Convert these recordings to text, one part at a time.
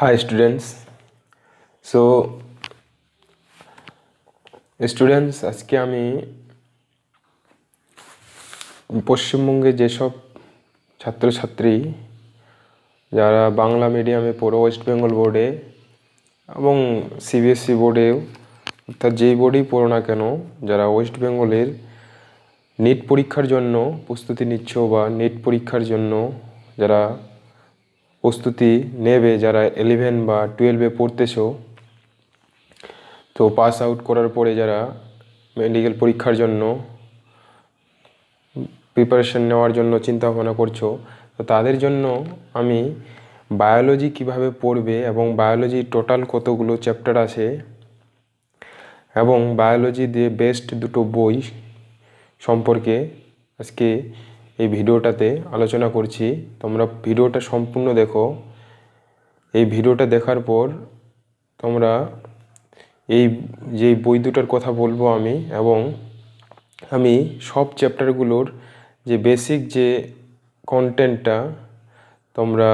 high students so students আজকে আমি পশ্চিমবঙ্গে যেসব ছাত্রছাত্রী যারা বাংলা মিডিয়ামে পড়ো ওয়েস্ট বেঙ্গল বোর্ডে এবং সিবিএসসি e বোর্ডেও অর্থাৎ যেই বোর্ডেই পড়ো না কেন যারা ওয়েস্ট বেঙ্গলের নেট পরীক্ষার জন্য প্রস্তুতি নিচ্ছ বা নেট পরীক্ষার জন্য যারা প্রস্তুতি নেবে যারা ইলেভেন বা টুয়েলভে পড়তেছো তো পাস আউট করার পরে যারা মেডিকেল পরীক্ষার জন্য প্রিপারেশন নেওয়ার জন্য চিন্তা ভাবনা করছো তো তাদের জন্য আমি বায়োলজি কিভাবে পড়বে এবং বায়োলজি টোটাল কতগুলো চ্যাপ্টার আছে এবং বায়োলজি দিয়ে বেস্ট দুটো বই সম্পর্কে আজকে এই ভিডিওটাতে আলোচনা করছি তোমরা ভিডিওটা সম্পূর্ণ দেখো এই ভিডিওটা দেখার পর তোমরা এই যে বই দুটার কথা বলবো আমি এবং আমি সব চ্যাপ্টারগুলোর যে বেসিক যে কন্টেন্টটা তোমরা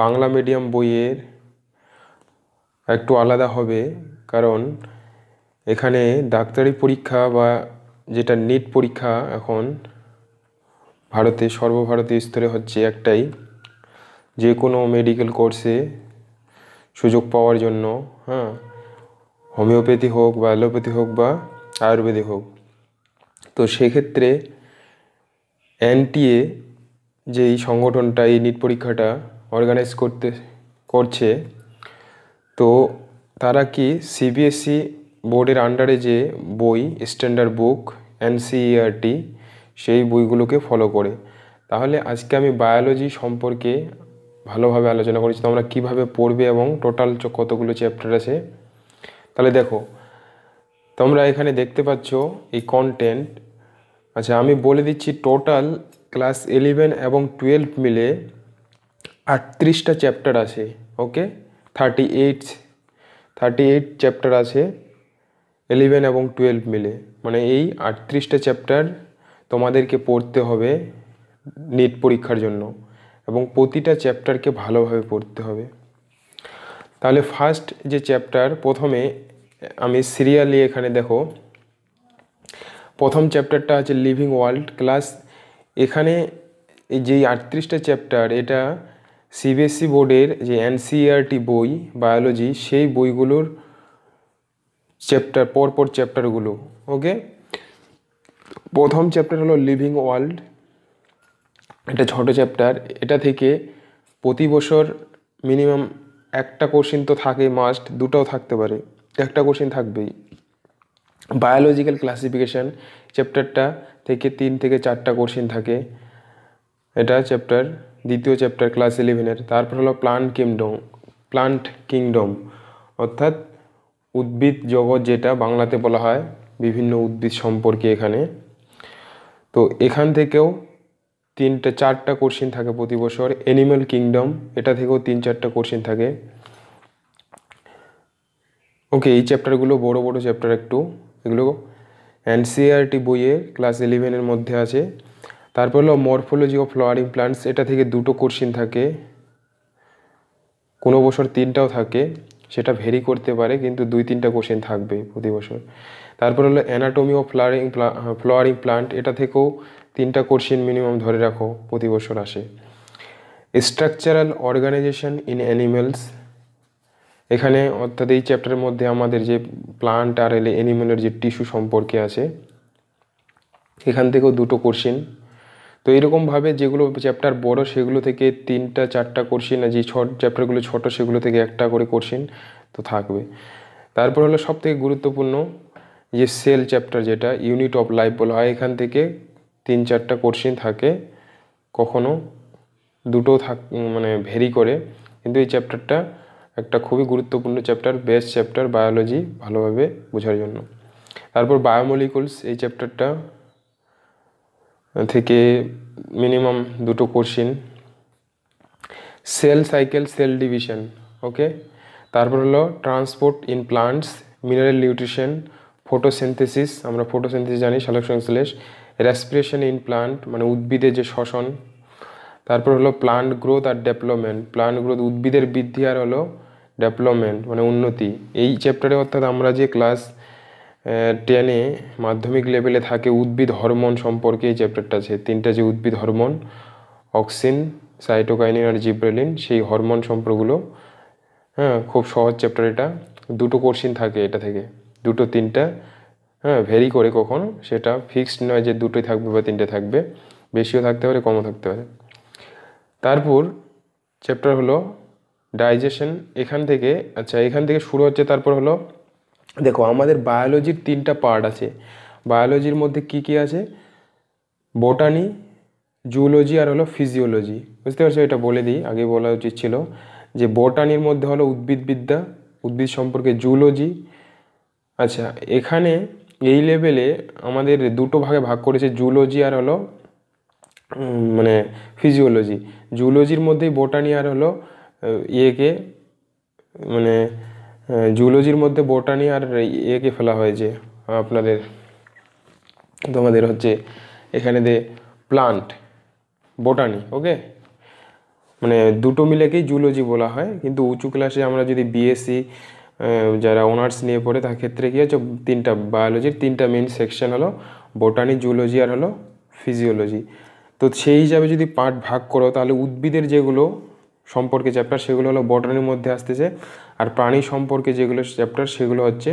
বাংলা মিডিয়াম বইয়ের একটু আলাদা হবে কারণ এখানে ডাক্তারি পরীক্ষা বা যেটা নিট পরীক্ষা এখন ভারতে সর্বভারতীয় স্তরে হচ্ছে একটাই যে কোনো মেডিকেল কোর্সে সুযোগ পাওয়ার জন্য হ্যাঁ হোমিওপ্যাথি হোক বা অ্যালোপ্যাথি হোক বা আয়ুর্বেদিক হোক তো সেক্ষেত্রে এনটিএ যে এই সংগঠনটা এই নিট পরীক্ষাটা অর্গানাইজ করতে করছে তো তারা কি সিবিএসসি বোর্ডের আন্ডারে যে বই স্ট্যান্ডার্ড বুক এনসিইআরটি সেই বইগুলোকে ফলো করে তাহলে আজকে আমি বায়োলজি সম্পর্কে ভালোভাবে আলোচনা করেছি তোমরা কীভাবে পড়বে এবং টোটাল কতগুলো চ্যাপ্টার আছে তাহলে দেখো তোমরা এখানে দেখতে পাচ্ছ এই কন্টেন্ট আচ্ছা আমি বলে দিচ্ছি টোটাল ক্লাস ইলেভেন এবং টুয়েলভ মিলে আটত্রিশটা চ্যাপ্টার আছে okay thirty eight thirty eight chapter আছে ইলেভেন এবং টুয়েলভ মিলে মানে এই আটত্রিশটা চ্যাপ্টার তোমাদেরকে পড়তে হবে নেট পরীক্ষার জন্য এবং প্রতিটা চ্যাপ্টারকে ভালোভাবে পড়তে হবে তাহলে ফার্স্ট যে চ্যাপ্টার প্রথমে আমি সিরিয়ালি এখানে দেখো প্রথম চ্যাপ্টারটা আছে লিভিং ওয়ার্ল্ড ক্লাস এখানে যে আটত্রিশটা চ্যাপ্টার এটা সিবিএসসি e বোর্ডের যে এনসিইআরটি e বই বায়োলজি সেই বইগুলোর চ্যাপ্টার পরপর চ্যাপ্টারগুলো ওকে প্রথম চ্যাপ্টার হলো লিভিং ওয়ার্ল্ড এটা ছোটো চ্যাপ্টার এটা থেকে প্রতি বছর মিনিমাম একটা কোশ্চিন তো থাকে মাস্ট দুটাও থাকতে পারে একটা কোশ্চিন থাকবেই বায়োলজিক্যাল ক্লাসিফিকেশান চ্যাপ্টারটা থেকে তিন থেকে চারটা কোশ্চিন থাকে এটা চ্যাপ্টার দ্বিতীয় চ্যাপ্টার ক্লাস ইলেভেনের তারপর হলো প্লান্ট কিংডম প্লান্ট কিংডম অর্থাৎ উদ্ভিদ জগৎ যেটা বাংলাতে বলা হয় বিভিন্ন উদ্ভিদ সম্পর্কে এখানে তো এখান থেকেও তিনটে চারটা কোশ্চিন থাকে প্রতি বছর অ্যানিম্যাল কিংডম এটা থেকেও তিন চারটা কোশ্চিন থাকে ওকে এই চ্যাপ্টারগুলো বড় বড় চ্যাপ্টার একটু এগুলো এনসিআরটি e বইয়ে ক্লাস ইলেভেনের মধ্যে আছে তারপর হলো মরফোলজি অফ ফ্লাওয়ারিং প্লান্টস এটা থেকে দুটো কোশ্চিন থাকে কোনো বছর তিনটাও থাকে সেটা ভেরি করতে পারে কিন্তু দুই তিনটা কোশ্চেন থাকবে প্রতি বছর তারপর হলো anatomy of flowering flowering plant এটা থেকেও তিনটা কোশ্চিন মিনিমাম ধরে রাখো প্রতি বছর আসে স্ট্রাকচারাল অর্গানাইজেশন ইন অ্যানিমেলস এখানে অর্থাৎ এই চ্যাপ্টারের মধ্যে আমাদের যে প্লান্ট আর এলে অ্যানিমেলের যে টিস্যু সম্পর্কে আছে এখান থেকেও দুটো কোশ্চিন তো এরকমভাবে যেগুলো চ্যাপ্টার বড় সেগুলো থেকে তিনটা চারটা কোশ্চিন আর যে ছট চ্যাপ্টারগুলো ছোটো সেগুলো থেকে একটা করে কোশ্চিন তো থাকবে তারপর হলো সবথেকে গুরুত্বপূর্ণ যে সেল চ্যাপ্টার যেটা ইউনিট অফ লাইফ বলা হয় এখান থেকে তিন চারটা কোশ্চিন থাকে কখনো দুটো থাক মানে ভেরি করে কিন্তু এই চ্যাপ্টারটা একটা খুবই গুরুত্বপূর্ণ চ্যাপ্টার বেস্ট চ্যাপ্টার বায়োলজি ভালোভাবে বোঝার জন্য তারপর বায়োমলিকুলস এই চ্যাপ্টারটা থেকে মিনিমাম দুটো question cell cycle cell division okay তারপর হলো transport in plants mineral nutrition photosynthesis আমরা ফটোসেন্থেসিস জানি সালোক সংশ্লেষ রেসপিরেশন ইন প্লান্ট মানে উদ্ভিদের যে শ্বসন তারপর হলো প্লান্ট গ্রোথ আর ডেভেলপমেন্ট প্লান্ট গ্রোথ উদ্ভিদের বৃদ্ধি আর হলো ডেভেলপমেন্ট মানে উন্নতি এই চ্যাপ্টারে অর্থাৎ আমরা যে ক্লাস টেনে মাধ্যমিক লেভেলে থাকে উদ্ভিদ হরমোন সম্পর্কে এই চ্যাপ্টারটা আছে তিনটা যে উদ্ভিদ হরমোন অক্সিন সাইটোকাইনিন আর জিব্রেলিন সেই হরমোন সম্পর্কগুলো হ্যাঁ খুব সহজ চ্যাপ্টার এটা দুটো কোর্সিন থাকে এটা থেকে দুটো তিনটা হ্যাঁ ভেরি করে কখনো সেটা ফিক্সড নয় যে দুটোই থাকবে বা তিনটে থাকবে বেশিও থাকতে পারে কমও থাকতে পারে তারপর চ্যাপ্টার হলো ডাইজেশন এখান থেকে আচ্ছা এখান থেকে শুরু হচ্ছে তারপর হলো দেখো আমাদের বায়োলজির তিনটা পার্ট আছে বায়োলজির মধ্যে কি কি আছে বোটানি জুলজি আর হলো ফিজিওলজি বুঝতে পারছো এটা বলে দিই আগে বলা উচিত ছিল যে বোটানির মধ্যে হলো উদ্ভিদবিদ্যা উদ্ভিদ সম্পর্কে জুলজি আচ্ছা এখানে এই লেভেলে আমাদের দুটো ভাগে ভাগ করেছে জুলজি আর হলো মানে ফিজিওলজি জুলজির মধ্যেই বোটানি আর হলো ইয়েকে মানে জুলজির মধ্যে বোটানি আর ইয়েকে ফেলা হয়েছে আপনাদের তোমাদের হচ্ছে এখানে দে প্লান্ট বোটানি ওকে মানে দুটো মিলেকেই জুলজি বলা হয় কিন্তু উঁচু ক্লাসে আমরা যদি বিএসসি যারা অনার্স নিয়ে পড়ে তার ক্ষেত্রে কী হচ্ছে তিনটা বায়োলজির তিনটা মেন সেকশন হলো বোটানি জুলজি আর হলো ফিজিওলজি তো সেই হিসাবে যদি পার্ট ভাগ করো তাহলে উদ্ভিদের যেগুলো সম্পর্কে চ্যাপ্টার সেগুলো হলো বটানির মধ্যে আসতেছে আর প্রাণী সম্পর্কে যেগুলো চ্যাপ্টার সেগুলো হচ্ছে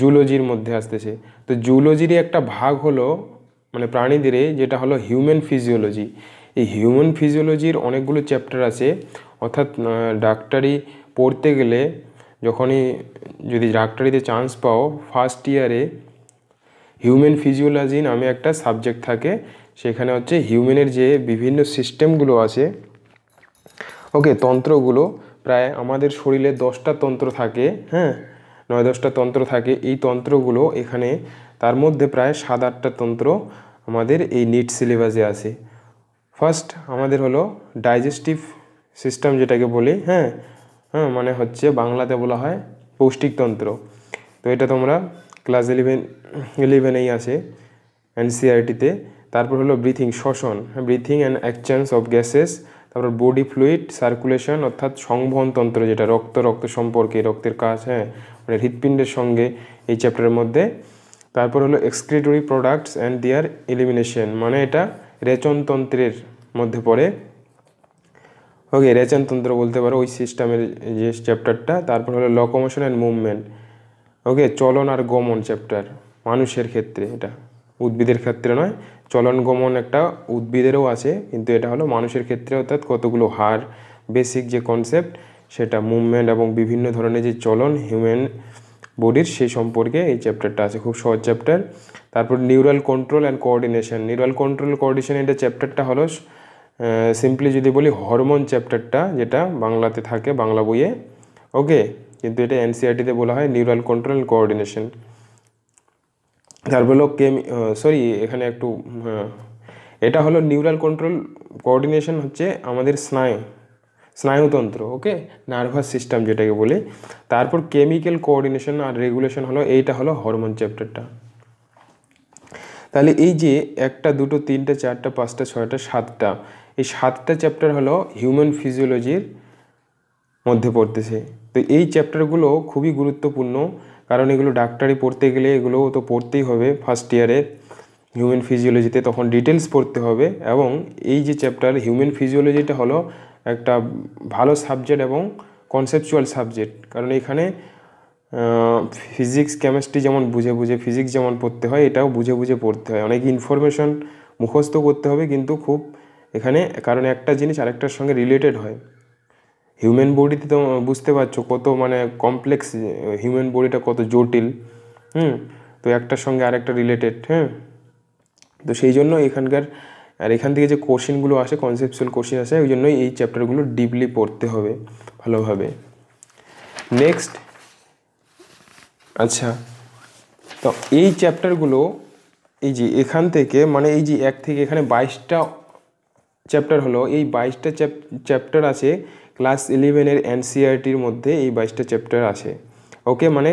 জুলজির মধ্যে আসতেছে তো জুলজিরই একটা ভাগ হলো মানে প্রাণীদের যেটা হলো হিউম্যান ফিজিওলজি এই হিউম্যান ফিজিওলজির অনেকগুলো চ্যাপ্টার আছে অর্থাৎ ডাক্তারি পড়তে গেলে যখনই যদি ডাক্তারিতে চান্স পাও ফার্স্ট ইয়ারে হিউম্যান ফিজিওলজি নামে একটা সাবজেক্ট থাকে সেখানে হচ্ছে হিউম্যানের যে বিভিন্ন সিস্টেমগুলো আছে ওকে তন্ত্রগুলো প্রায় আমাদের শরীরে দশটা তন্ত্র থাকে হ্যাঁ নয় দশটা তন্ত্র থাকে এই তন্ত্রগুলো এখানে তার মধ্যে প্রায় সাত আটটা তন্ত্র আমাদের এই নিট সিলেবাসে আছে ফার্স্ট আমাদের হলো ডাইজেস্টিভ সিস্টেম যেটাকে বলি হ্যাঁ হ্যাঁ মানে হচ্ছে বাংলাতে বলা হয় পৌষ্টিকতন্ত্র তো এটা তোমরা ক্লাস ইলেভেন ইলেভেনেই আছে এনসিআরটিতে তারপর হলো ব্রিথিং শ্বসন breathing and exchange of gases তারপর বডি ফ্লুইড সার্কুলেশন অর্থাৎ সংবহনতন্ত্র যেটা রক্ত রক্ত সম্পর্কে রক্তের কাজ হ্যাঁ মানে হৃৎপিণ্ডের সঙ্গে এই চ্যাপ্টারের মধ্যে তারপর হলো excretory products and their elimination মানে এটা রেচনতন্ত্রের মধ্যে পড়ে ওকে রেচন তন্ত্র বলতে পারো ওই সিস্টেমের যে চ্যাপ্টারটা তারপর হলো লকোমোশন অ্যান্ড মুভমেন্ট ওকে চলন আর গমন চ্যাপ্টার মানুষের ক্ষেত্রে এটা উদ্ভিদের ক্ষেত্রে নয় চলন গমন একটা উদ্ভিদেরও আছে কিন্তু এটা হলো মানুষের ক্ষেত্রে অর্থাৎ কতগুলো হার বেসিক যে কনসেপ্ট সেটা মুভমেন্ট এবং বিভিন্ন ধরনের যে চলন হিউম্যান বডির সেই সম্পর্কে এই চ্যাপ্টারটা আছে খুব সহজ চ্যাপ্টার তারপর neural control and coordination neural control coordination এটা চ্যাপ্টারটা হলো সিম্পলি যদি বলি হরমোন চ্যাপ্টারটা যেটা বাংলাতে থাকে বাংলা বইয়ে ওকে কিন্তু এটা এনসিআরটিতে e বলা হয় নিউরাল কন্ট্রোল কোঅর্ডিনেশন তারপর হলো কেমি সরি এখানে একটু এটা হলো নিউরাল কন্ট্রোল কোঅর্ডিনেশন হচ্ছে আমাদের স্নায়ু স্নায়ুতন্ত্র ওকে নার্ভাস সিস্টেম যেটাকে বলি তারপর কেমিক্যাল কোঅর্ডিনেশন আর রেগুলেশন হলো এইটা হলো হরমোন চ্যাপ্টারটা তাহলে এই যে একটা দুটো তিনটে চারটা পাঁচটা ছয়টা সাতটা এই সাতটা চ্যাপ্টার হলো হিউম্যান ফিজিওলজির মধ্যে পড়তেছে তো এই চ্যাপ্টারগুলো খুবই গুরুত্বপূর্ণ কারণ এগুলো ডাক্তারি পড়তে গেলে এগুলো তো পড়তেই হবে ফার্স্ট ইয়ারে হিউম্যান ফিজিওলজিতে তখন ডিটেলস পড়তে হবে এবং এই যে চ্যাপ্টার হিউম্যান ফিজিওলজিটা হলো একটা ভালো সাবজেক্ট এবং কনসেপচুয়াল সাবজেক্ট কারণ এখানে ফিজিক্স কেমিস্ট্রি যেমন বুঝে বুঝে ফিজিক্স যেমন পড়তে হয় এটাও বুঝে বুঝে পড়তে হয় অনেক ইনফরমেশন মুখস্থ করতে হবে কিন্তু খুব এখানে কারণ একটা জিনিস আরেকটার সঙ্গে রিলেটেড হয় হিউম্যান বডিতে তো বুঝতে পারছো কত মানে কমপ্লেক্স হিউম্যান বডিটা কত জটিল হুম তো একটার সঙ্গে আরেকটা রিলেটেড হ্যাঁ তো সেই জন্য এখানকার আর এখান থেকে যে কোশ্চেনগুলো আসে কনসেপচুয়াল কোশ্চেন আসে ওই জন্যই এই চ্যাপ্টারগুলো ডিপলি পড়তে হবে ভালোভাবে নেক্সট আচ্ছা তো এই চ্যাপ্টারগুলো এই যে এখান থেকে মানে এই যে এক থেকে এখানে বাইশটা চ্যাপ্টার হলো এই বাইশটা চ্যাপ্টার আছে ক্লাস ইলেভেনের এনসিআরটির মধ্যে এই বাইশটা চ্যাপ্টার আছে ওকে মানে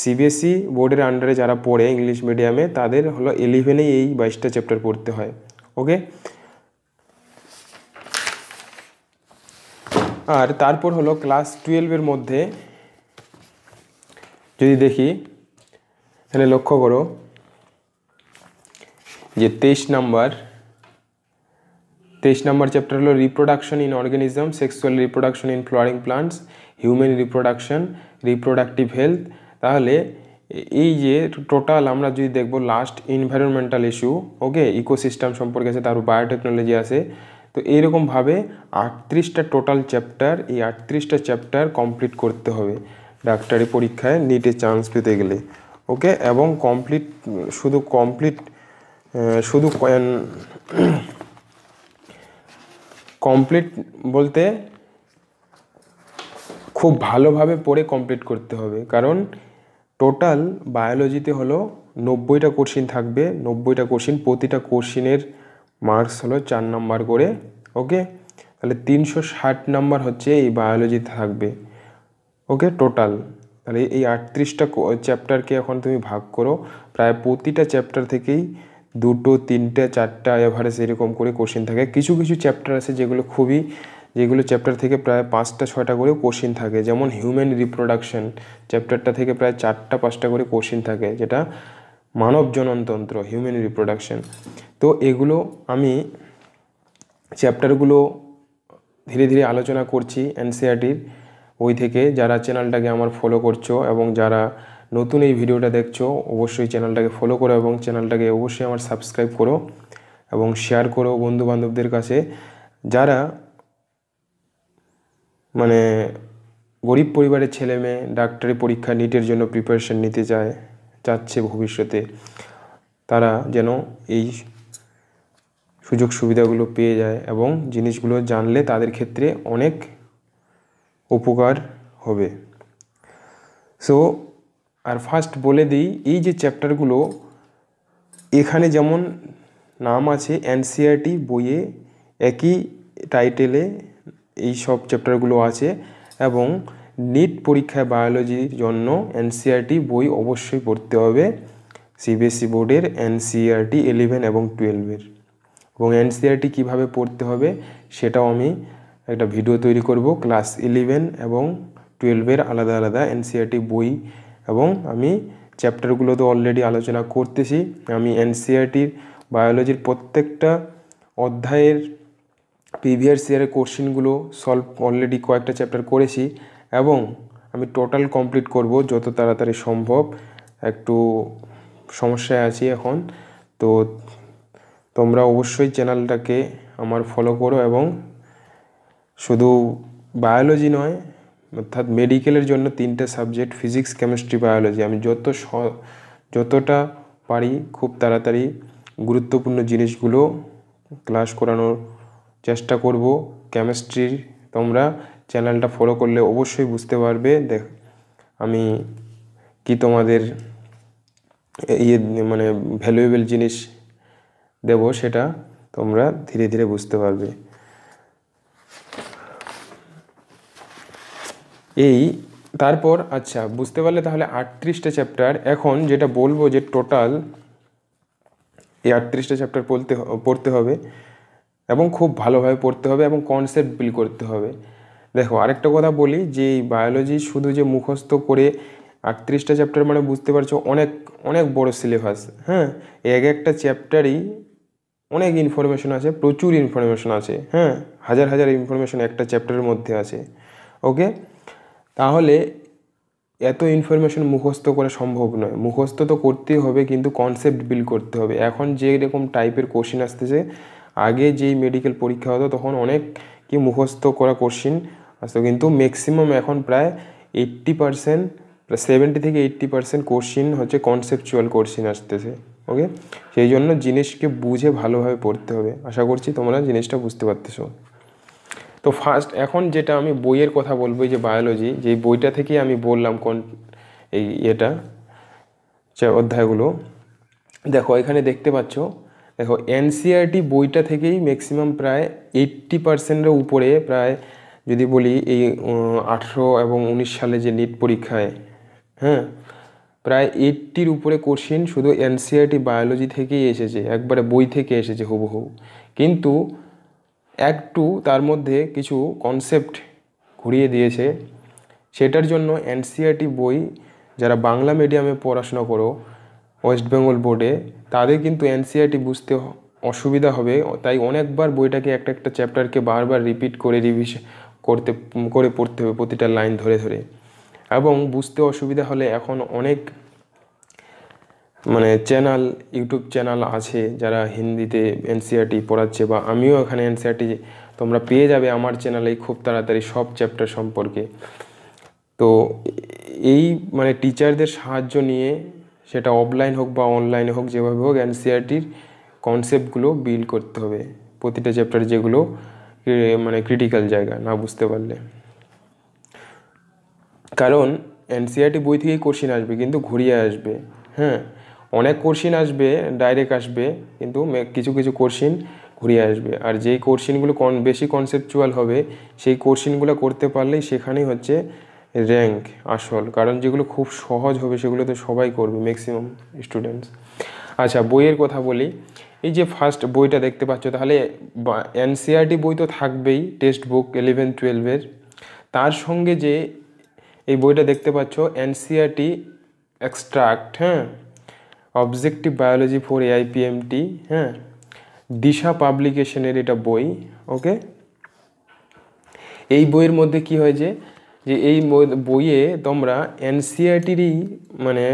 সিবিএসই বোর্ডের আন্ডারে যারা পড়ে ইংলিশ মিডিয়ামে তাদের হলো ইলেভেনেই এই বাইশটা চ্যাপ্টার পড়তে হয় ওকে আর তারপর হলো ক্লাস টুয়েলভের মধ্যে যদি দেখি এখানে লক্ষ্য করো যে তেইশ নাম্বার তেইশ নম্বর চ্যাপ্টার হলো reproduction in organism sexual reproduction in flowering plants human reproduction reproductive health তাহলে এই যে টোটাল আমরা যদি দেখব last environmental issue okay ecosystem সম্পর্কে আছে তারপর বায়োটেকনোলজি আছে তো এইরকমভাবে আটত্রিশটা টোটাল চ্যাপ্টার এই আটত্রিশটা চ্যাপ্টার কমপ্লিট করতে হবে ডাক্তারি পরীক্ষায় নিটে চান্স পেতে গেলে ওকে এবং কমপ্লিট শুধু কমপ্লিট শুধু কয়েন কমপ্লিট বলতে খুব ভালোভাবে পড়ে কমপ্লিট করতে হবে কারণ টোটাল বায়োলজিতে হলো নব্বইটা কোশ্চিন থাকবে নব্বইটা কোশ্চিন প্রতিটা কোশ্চিনের মার্কস হলো চার নাম্বার করে ওকে তাহলে তিনশো ষাট নাম্বার হচ্ছে এই বায়োলজি থাকবে ওকে টোটাল তাহলে এই আটত্রিশটা চ্যাপ্টারকে এখন তুমি ভাগ করো প্রায় প্রতিটা চ্যাপ্টার থেকেই দুটো তিনটে চারটা এভারেজ এরকম করে কোশ্চেন থাকে কিছু কিছু চ্যাপ্টার আছে যেগুলো খুবই যেগুলো চ্যাপ্টার থেকে প্রায় পাঁচটা ছয়টা করে কোশ্চেন থাকে যেমন হিউম্যান রিপ্রোডাকশন চ্যাপ্টারটা থেকে প্রায় চারটা পাঁচটা করে কোশ্চেন থাকে যেটা মানব জননতন্ত্র হিউম্যান রিপ্রোডাকশন তো এগুলো আমি চ্যাপ্টারগুলো ধীরে ধীরে আলোচনা করছি এনসিআরটির e ওই থেকে যারা চ্যানেলটাকে আমার ফলো করছো এবং যারা নতুন এই ভিডিওটা দেখছো অবশ্যই চ্যানেলটাকে ফলো করো এবং চ্যানেলটাকে অবশ্যই আমার সাবস্ক্রাইব করো এবং শেয়ার করো বন্ধু বান্ধবদের কাছে যারা মানে গরিব পরিবারের ছেলে মেয়ে ডাক্তারি পরীক্ষা নিটের জন্য প্রিপারেশন নিতে চায় চাচ্ছে ভবিষ্যতে তারা যেন এই সুযোগ সুবিধাগুলো পেয়ে যায় এবং জিনিসগুলো জানলে তাদের ক্ষেত্রে অনেক উপকার হবে সো আর ফার্স্ট বলে দিই এই যে চ্যাপ্টারগুলো এখানে যেমন নাম আছে এনসিআরটি e বইয়ে একই টাইটেলে এই সব চ্যাপ্টারগুলো আছে এবং নিট পরীক্ষায় বায়োলজির জন্য এনসিআরটি e বই অবশ্যই পড়তে হবে সিবিএসসি বোর্ডের এনসিআরটি ইলেভেন এবং টুয়েলভের এবং এনসিআরটি e কিভাবে পড়তে হবে সেটাও আমি একটা ভিডিও তৈরি করব ক্লাস ইলেভেন এবং টুয়েলভের আলাদা আলাদা এনসিআরটি বই এবং আমি চ্যাপ্টারগুলো তো অলরেডি আলোচনা করতেছি আমি এনসিআরটির বায়োলজির প্রত্যেকটা অধ্যায়ের প্রিভিয়াস ইয়ারের কোশ্চেনগুলো সলভ অলরেডি কয়েকটা চ্যাপ্টার করেছি এবং আমি টোটাল কমপ্লিট করব যত তাড়াতাড়ি সম্ভব একটু সমস্যায় আছি এখন তো তোমরা অবশ্যই চ্যানেলটাকে আমার ফলো করো এবং শুধু বায়োলজি নয় অর্থাৎ মেডিকেলের জন্য তিনটে সাবজেক্ট ফিজিক্স কেমিস্ট্রি বায়োলজি আমি যত যতটা পারি খুব তাড়াতাড়ি গুরুত্বপূর্ণ জিনিসগুলো ক্লাস করানোর চেষ্টা করব কেমিস্ট্রির তোমরা চ্যানেলটা ফলো করলে অবশ্যই বুঝতে পারবে দেখ আমি কি তোমাদের ইয়ে মানে ভ্যালুয়েবল জিনিস দেব সেটা তোমরা ধীরে ধীরে বুঝতে পারবে এই তারপর আচ্ছা বুঝতে পারলে তাহলে আটত্রিশটা চ্যাপ্টার এখন যেটা বলবো যে টোটাল এই আটত্রিশটা চ্যাপ্টার পড়তে পড়তে হবে এবং খুব ভালোভাবে পড়তে হবে এবং কনসেপ্ট বিল করতে হবে দেখো আরেকটা কথা বলি যে বায়োলজি শুধু যে মুখস্থ করে আটত্রিশটা চ্যাপ্টার মানে বুঝতে পারছো অনেক অনেক বড় সিলেবাস হ্যাঁ এক একটা চ্যাপ্টারই অনেক ইনফরমেশন আছে প্রচুর ইনফরমেশন আছে হ্যাঁ হাজার হাজার ইনফরমেশন একটা চ্যাপ্টারের মধ্যে আছে ওকে তাহলে এত ইনফরমেশন মুখস্থ করা সম্ভব নয় মুখস্থ তো করতেই হবে কিন্তু কনসেপ্ট বিল্ড করতে হবে এখন যে এরকম টাইপের কোশ্চিন আসতেছে আগে যেই মেডিকেল পরীক্ষা হতো তখন অনেক কি মুখস্থ করা কোশ্চিন আসতো কিন্তু ম্যাক্সিমাম এখন প্রায় এইট্টি পারসেন্ট সেভেন্টি থেকে এইট্টি পারসেন্ট কোশ্চিন হচ্ছে কনসেপচুয়াল কোশ্চিন আসতেছে ওকে সেই জন্য জিনিসকে বুঝে ভালোভাবে পড়তে হবে আশা করছি তোমরা জিনিসটা বুঝতে পারতেছো তো ফার্স্ট এখন যেটা আমি বইয়ের কথা বলবো যে বায়োলজি যে বইটা থেকেই আমি বললাম কোন এই এটা যে অধ্যায়গুলো দেখো এখানে দেখতে পাচ্ছ দেখো এনসিআরটি e বইটা থেকেই ম্যাক্সিমাম প্রায় এইট্টি পার্সেন্টের উপরে প্রায় যদি বলি এই আঠেরো এবং উনিশ সালে যে নিট পরীক্ষায় হ্যাঁ প্রায় এইটটির উপরে কোশ্চিন শুধু এনসিআরটি বায়োলজি e থেকেই এসেছে একবারে বই থেকে এসেছে হুবহু কিন্তু অ্যাক্ট টু তার মধ্যে কিছু কনসেপ্ট ঘুরিয়ে দিয়েছে সেটার জন্য এনসিআরটি e বই যারা বাংলা মিডিয়ামে পড়াশোনা করো ওয়েস্ট বেঙ্গল বোর্ডে তাদের কিন্তু এনসিআরটি e বুঝতে অসুবিধা হবে তাই অনেকবার বইটাকে একটা একটা চ্যাপ্টারকে বারবার রিপিট করে রিভিশন করতে করে পড়তে হবে প্রতিটা লাইন ধরে ধরে এবং বুঝতে অসুবিধা হলে এখন অনেক মানে চ্যানেল ইউটিউব চ্যানেল আছে যারা হিন্দিতে এনসিআরটি e পড়াচ্ছে বা আমিও এখানে এনসিআরটি e তোমরা পেয়ে যাবে আমার চ্যানেলেই খুব তাড়াতাড়ি সব চ্যাপ্টার সম্পর্কে তো এই মানে টিচারদের সাহায্য নিয়ে সেটা অফলাইন হোক বা অনলাইনে হোক যেভাবে হোক এনসিআরটির কনসেপ্টগুলো বিল্ড করতে হবে প্রতিটা চ্যাপ্টার যেগুলো মানে ক্রিটিক্যাল জায়গা না বুঝতে পারলে কারণ এনসিআরটি e বই থেকেই কোশ্চেন আসবে কিন্তু ঘুরিয়ে আসবে হ্যাঁ অনেক কোশ্চিন আসবে ডাইরেক্ট আসবে কিন্তু কিছু কিছু কোশ্চিন ঘুরিয়ে আসবে আর যেই কোশ্চিনগুলো কন বেশি কনসেপচুয়াল হবে সেই কোশ্চিনগুলো করতে পারলেই সেখানেই হচ্ছে র্যাঙ্ক আসল কারণ যেগুলো খুব সহজ হবে সেগুলো তো সবাই করবে ম্যাক্সিমাম স্টুডেন্টস আচ্ছা বইয়ের কথা বলি এই যে ফার্স্ট বইটা দেখতে পাচ্ছ তাহলে এনসিআরটি e বই তো থাকবেই টেক্সট বুক ইলেভেন টুয়েলভের তার সঙ্গে যে এই বইটা দেখতে পাচ্ছ এনসিআরটি এক্সট্রাক্ট e হ্যাঁ অবজেক্টিভ বায়োলজি ফর এআইপিএমটি হ্যাঁ দিশা পাবলিকেশনের এটা বই ওকে এই বইয়ের মধ্যে কি হয় যে যে এই বইয়ে তোমরা এনসিআরটিরই e মানে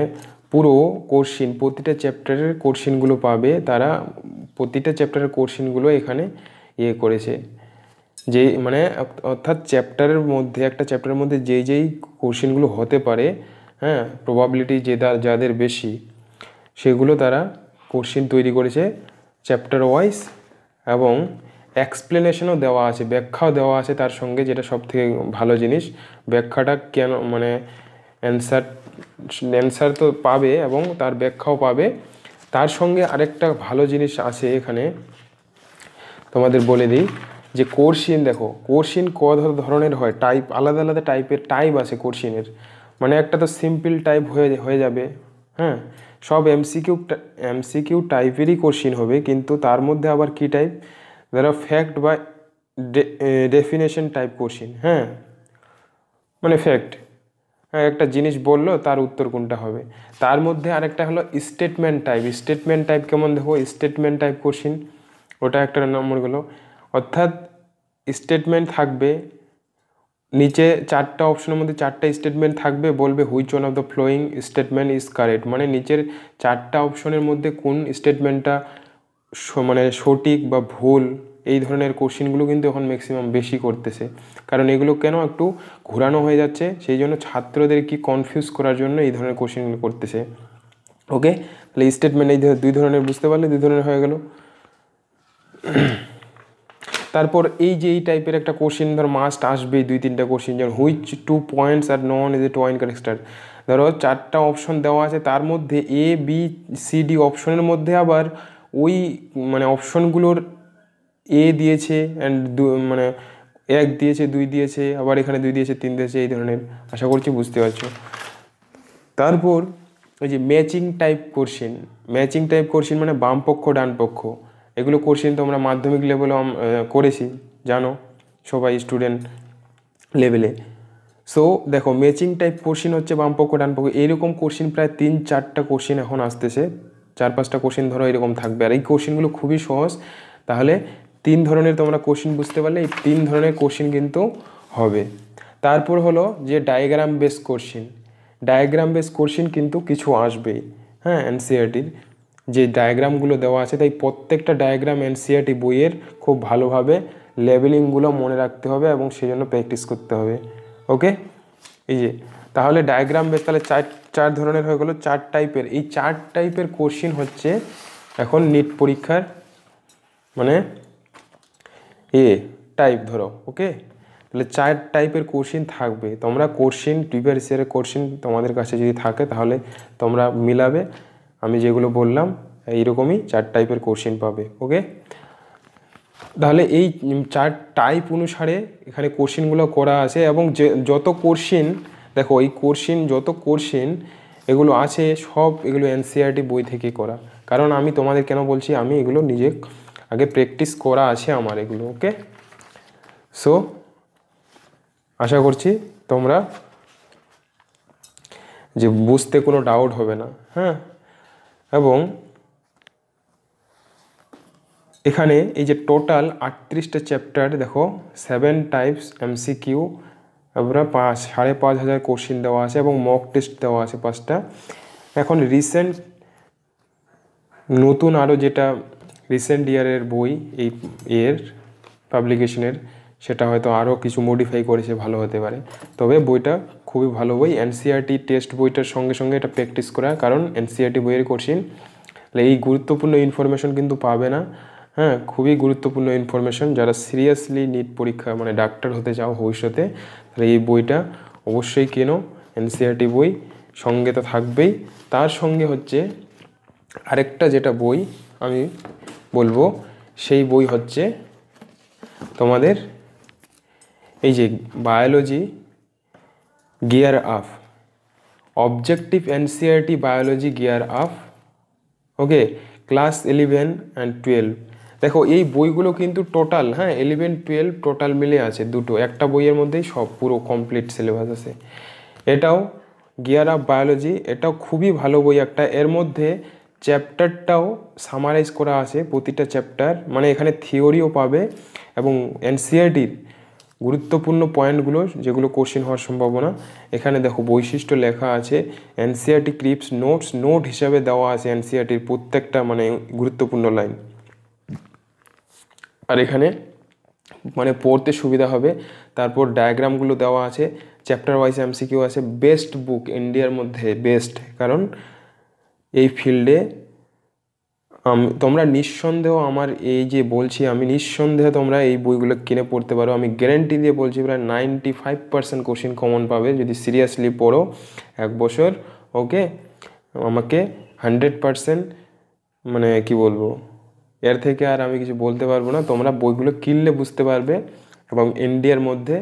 পুরো কোর্সিন প্রতিটা চ্যাপ্টারের কোর্শিনগুলো পাবে তারা প্রতিটা চ্যাপ্টারের কোর্শিনগুলো এখানে ইয়ে করেছে যে মানে অর্থাৎ চ্যাপ্টারের মধ্যে একটা চ্যাপ্টারের মধ্যে যেই যেই কোর্সিনগুলো হতে পারে হ্যাঁ প্রবাবিলিটি যে যাদের বেশি সেগুলো তারা কোশ্চিন তৈরি করেছে চ্যাপ্টার ওয়াইজ এবং এক্সপ্লেনেশনও দেওয়া আছে ব্যাখ্যাও দেওয়া আছে তার সঙ্গে যেটা সবথেকে ভালো জিনিস ব্যাখ্যাটা কেন মানে অ্যান্সার অ্যান্সার তো পাবে এবং তার ব্যাখ্যাও পাবে তার সঙ্গে আরেকটা ভালো জিনিস আছে এখানে তোমাদের বলে দিই যে কোর্সিন দেখো কোর্সিন ক ধরনের হয় টাইপ আলাদা আলাদা টাইপের টাইপ আছে কোর্সিনের মানে একটা তো সিম্পল টাইপ হয়ে হয়ে যাবে হ্যাঁ সব এমসিকিউ এমসিকিউ টাইপেরই কোশ্চিন হবে কিন্তু তার মধ্যে আবার কি টাইপ যারা ফ্যাক্ট বা ডেফিনেশন টাইপ কোশ্চিন হ্যাঁ মানে ফ্যাক্ট হ্যাঁ একটা জিনিস বললো তার উত্তর কোনটা হবে তার মধ্যে আরেকটা হলো স্টেটমেন্ট টাইপ স্টেটমেন্ট টাইপ কেমন দেখো স্টেটমেন্ট টাইপ কোশ্চিন ওটা একটা নম্বর গেলো অর্থাৎ স্টেটমেন্ট থাকবে নিচে চারটা অপশনের মধ্যে চারটা স্টেটমেন্ট থাকবে বলবে which one of the following statement is correct মানে নিচের চারটা অপশনের মধ্যে কোন স্টেটমেন্টটা মানে সঠিক বা ভুল এই ধরনের কোশ্চিনগুলো কিন্তু এখন ম্যাক্সিমাম বেশি করতেছে কারণ এগুলো কেন একটু ঘোরানো হয়ে যাচ্ছে সেই জন্য ছাত্রদের কি কনফিউজ করার জন্য এই ধরনের কোশ্চেনগুলো করতেছে ওকে তাহলে স্টেটমেন্ট এই দুই ধরনের বুঝতে পারলে দুই ধরনের হয়ে গেল তারপর এই যে এই টাইপের একটা কোশ্চেন ধর মাস্ট আসবেই দুই তিনটা কোশ্চেন যেমন which two points are none is a twin connector ধরো চারটা অপশন দেওয়া আছে তার মধ্যে এ বি সি ডি অপশনের মধ্যে আবার ওই মানে অপশনগুলোর এ দিয়েছে অ্যান্ড মানে এক দিয়েছে দুই দিয়েছে আবার এখানে দুই দিয়েছে তিন দিয়েছে এই ধরনের আশা করছি বুঝতে পারছো তারপর ওই যে matching type question matching type question মানে বাম পক্ষ ডান পক্ষ এগুলো কোশ্চেন তোমরা মাধ্যমিক লেভেলও করেছি জানো সবাই স্টুডেন্ট লেভেলে সো দেখো ম্যাচিং টাইপ কোশ্চিন হচ্ছে বামপক্ষ ডানপক্ষ এরকম কোশ্চিন প্রায় তিন চারটা কোশ্চিন এখন আসতেছে চার পাঁচটা কোশ্চিন ধরো এরকম থাকবে আর এই কোশ্চিনগুলো খুবই সহজ তাহলে তিন ধরনের তোমরা কোশ্চিন বুঝতে পারলে এই তিন ধরনের কোশ্চিন কিন্তু হবে তারপর হলো যে diagram base question diagram base question কিন্তু কিছু আসবেই হ্যাঁ এনসিআরটির যে ডায়াগ্রামগুলো দেওয়া আছে তাই প্রত্যেকটা ডায়াগ্রাম এনসিআরটি e বইয়ের খুব ভালোভাবে লেবেলিংগুলো মনে রাখতে হবে এবং সেই জন্য প্র্যাকটিস করতে হবে ওকে এই যে তাহলে ডায়াগ্রাম বেশ তাহলে চার চার ধরনের হয়ে গেলো চার টাইপের এই চার টাইপের কোশ্চিন হচ্ছে এখন নিট পরীক্ষার মানে এ টাইপ ধরো ওকে তাহলে চার টাইপের কোশ্চিন থাকবে তোমরা কোশ্চিন প্রিভিয়াস ইয়ারের কোশ্চিন তোমাদের কাছে যদি থাকে তাহলে তোমরা মিলাবে আমি যেগুলো বললাম এইরকমই চার টাইপের কোশ্চেন পাবে ওকে তাহলে এই চার টাইপ অনুসারে এখানে কোশ্চেনগুলো করা আছে এবং যে যত কোশ্চেন দেখো এই কোশ্চেন যত কোশ্চেন এগুলো আছে সব এগুলো এনসিআরটি e বই থেকে করা কারণ আমি তোমাদের কেন বলছি আমি এগুলো নিজে আগে প্র্যাকটিস করা আছে আমার এগুলো ওকে সো আশা করছি তোমরা যে বুঝতে কোনো ডাউট হবে না হ্যাঁ এবং এখানে এই যে টোটাল আটত্রিশটা চ্যাপ্টার দেখো সেভেন টাইপস এমসিকিউ আমরা পাঁচ সাড়ে পাঁচ হাজার কোশ্চিন দেওয়া আছে এবং মক টেস্ট দেওয়া আছে পাঁচটা এখন রিসেন্ট নতুন আরও যেটা রিসেন্ট ইয়ারের বই এই এর পাবলিকেশনের সেটা হয়তো আরও কিছু মডিফাই করেছে ভালো হতে পারে তবে বইটা খুবই ভালো বই এনসিআরটি টেস্ট বইটার সঙ্গে সঙ্গে এটা প্র্যাকটিস করা কারণ এনসিআরটি বইয়ের কোশ্চিন এই গুরুত্বপূর্ণ ইনফরমেশন কিন্তু পাবে না হ্যাঁ খুবই গুরুত্বপূর্ণ ইনফরমেশন যারা সিরিয়াসলি নিট পরীক্ষা মানে ডাক্তার হতে চাও ভবিষ্যতে তাহলে এই বইটা অবশ্যই কেনো এনসিআরটি বই সঙ্গে তো থাকবেই তার সঙ্গে হচ্ছে আরেকটা যেটা বই আমি বলবো সেই বই হচ্ছে তোমাদের এই যে biology E gear up objective ncrt biology gear up okay class eleven and twelve দেখো এই বইগুলো কিন্তু টোটাল হ্যাঁ ইলেভেন টুয়েলভ টোটাল মিলে আছে দুটো একটা বইয়ের মধ্যেই সব পুরো কমপ্লিট সিলেবাস আছে এটাও গিয়ার আপ বায়োলজি এটাও খুবই ভালো বই একটা এর মধ্যে চ্যাপ্টারটাও সামারাইজ করা আছে প্রতিটা চ্যাপ্টার মানে এখানে থিওরিও পাবে এবং এনসিআরটির গুরুত্বপূর্ণ পয়েন্টগুলো যেগুলো কোশ্চিন হওয়ার সম্ভাবনা এখানে দেখো বৈশিষ্ট্য লেখা আছে এনসিআরটি ক্রিপস নোটস নোট হিসাবে দেওয়া আছে এনসিআরটির প্রত্যেকটা মানে গুরুত্বপূর্ণ লাইন আর এখানে মানে পড়তে সুবিধা হবে তারপর ডায়াগ্রামগুলো দেওয়া আছে চ্যাপ্টার ওয়াইজ এমসিকিউ আছে বেস্ট বুক ইন্ডিয়ার মধ্যে বেস্ট কারণ এই ফিল্ডে তোমরা নিঃসন্দেহ আমার এই যে বলছি আমি নিঃসন্দেহে তোমরা এই বইগুলো কিনে পড়তে পারো আমি গ্যারেন্টি দিয়ে বলছি প্রায় ninety five percent question common পাবে যদি সিরিয়াসলি পড়ো এক বছর ওকে আমাকে হান্ড্রেড পার্সেন্ট মানে কি বলবো এর থেকে আর আমি কিছু বলতে পারবো না তোমরা বইগুলো কিনলে বুঝতে পারবে এবং ইন্ডিয়ার মধ্যে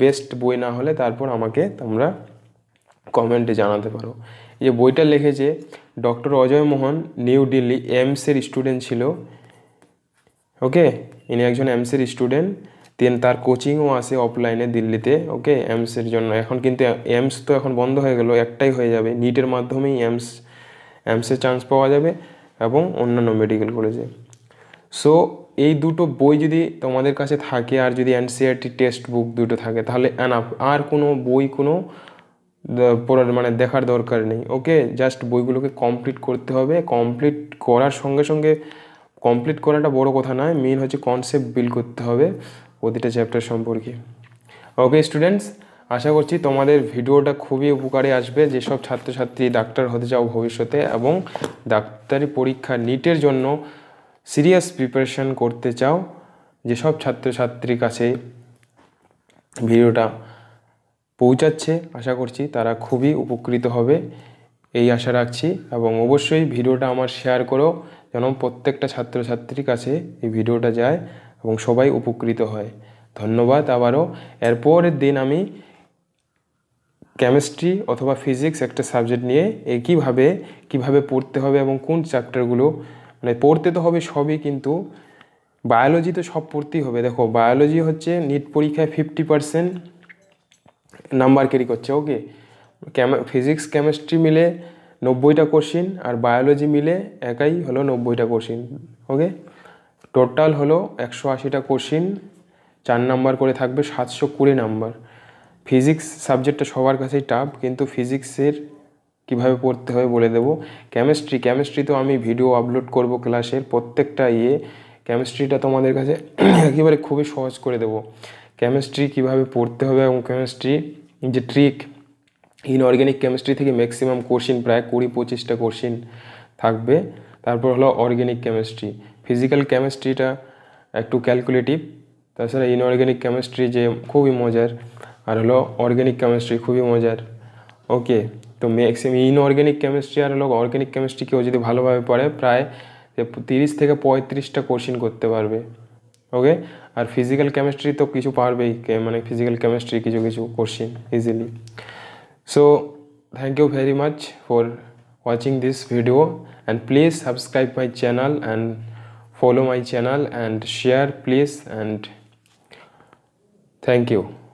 বেস্ট বই না হলে তারপর আমাকে তোমরা কমেন্টে জানাতে পারো যে বইটা লিখেছে ডক্টর অজয় মোহন নিউ দিল্লি এমসের স্টুডেন্ট ছিল ওকে ইনি একজন এমসের স্টুডেন্ট তেন তার কোচিংও আসে অফলাইনে দিল্লিতে ওকে এমসের জন্য এখন কিন্তু এমস তো এখন বন্ধ হয়ে গেল একটাই হয়ে যাবে নিটের মাধ্যমেই এমস এমসের চান্স পাওয়া যাবে এবং অন্যান্য মেডিকেল কলেজে সো এই দুটো বই যদি তোমাদের কাছে থাকে আর যদি এনসিআরটি টেক্সট বুক দুটো থাকে তাহলে আর কোনো বই কোনো পড়ার মানে দেখার দরকার নেই ওকে জাস্ট বইগুলোকে কমপ্লিট করতে হবে কমপ্লিট করার সঙ্গে সঙ্গে কমপ্লিট করাটা বড় কথা নয় মেন হচ্ছে কনসেপ্ট বিল্ড করতে হবে প্রতিটা চ্যাপ্টার সম্পর্কে ওকে স্টুডেন্টস আশা করছি তোমাদের ভিডিওটা খুবই উপকারে আসবে যেসব ছাত্রছাত্রী ডাক্তার হতে চাও ভবিষ্যতে এবং ডাক্তারি পরীক্ষা নিটের জন্য সিরিয়াস প্রিপারেশান করতে চাও যেসব ছাত্রছাত্রীর কাছে ভিডিওটা পৌঁছাচ্ছে আশা করছি তারা খুবই উপকৃত হবে এই আশা রাখছি এবং অবশ্যই ভিডিওটা আমার শেয়ার করো যেন প্রত্যেকটা ছাত্রছাত্রীর কাছে এই ভিডিওটা যায় এবং সবাই উপকৃত হয় ধন্যবাদ আবারও এরপরের দিন আমি কেমিস্ট্রি অথবা ফিজিক্স একটা সাবজেক্ট নিয়ে একইভাবে কিভাবে পড়তে হবে এবং কোন চ্যাপ্টারগুলো মানে পড়তে তো হবে সবই কিন্তু বায়োলজি তো সব পড়তেই হবে দেখো বায়োলজি হচ্ছে নিট পরীক্ষায় ফিফটি পারসেন্ট নাম্বার ক্যারি করছে ওকে ফিজিক্স কেমিস্ট্রি মিলে নব্বইটা কোশ্চিন আর বায়োলজি মিলে একাই হলো নব্বইটা কোশ্চিন ওকে টোটাল হলো একশো আশিটা কোশ্চিন চার নাম্বার করে থাকবে সাতশো কুড়ি নাম্বার ফিজিক্স সাবজেক্টটা সবার কাছেই টাফ কিন্তু ফিজিক্সের কিভাবে পড়তে হবে বলে দেবো কেমিস্ট্রি কেমিস্ট্রি তো আমি ভিডিও আপলোড করব ক্লাসের প্রত্যেকটা ইয়ে কেমিস্ট্রিটা তোমাদের কাছে একেবারে খুবই সহজ করে দেবো কেমিস্ট্রি কিভাবে পড়তে হবে এবং কেমিস্ট্রি যে ট্রিক ইনঅর্গ্যানিক কেমিস্ট্রি থেকে ম্যাক্সিমাম কোশ্চিন প্রায় কুড়ি পঁচিশটা কোশ্চিন থাকবে তারপর হলো অর্গ্যানিক কেমিস্ট্রি ফিজিক্যাল কেমিস্ট্রিটা একটু ক্যালকুলেটিভ তাছাড়া ইনঅর্গ্যানিক কেমিস্ট্রি যে খুবই মজার আর হলো অর্গ্যানিক কেমিস্ট্রি খুবই মজার ওকে তো ম্যাক্সিমাম ইনঅর্গ্যানিক কেমিস্ট্রি আর হলো অর্গ্যানিক কেমিস্ট্রি কেউ যদি ভালোভাবে পড়ে প্রায় তিরিশ থেকে পঁয়ত্রিশটা কোশ্চিন করতে পারবে ওকে আর ফিজিক্যাল কেমিস্ট্রি তো কিছু পারবেই মানে ফিজিক্যাল কেমিস্ট্রি কিছু কিছু question easily so thank you very much for watching this video and please subscribe my channel and follow my channel and share please and thank you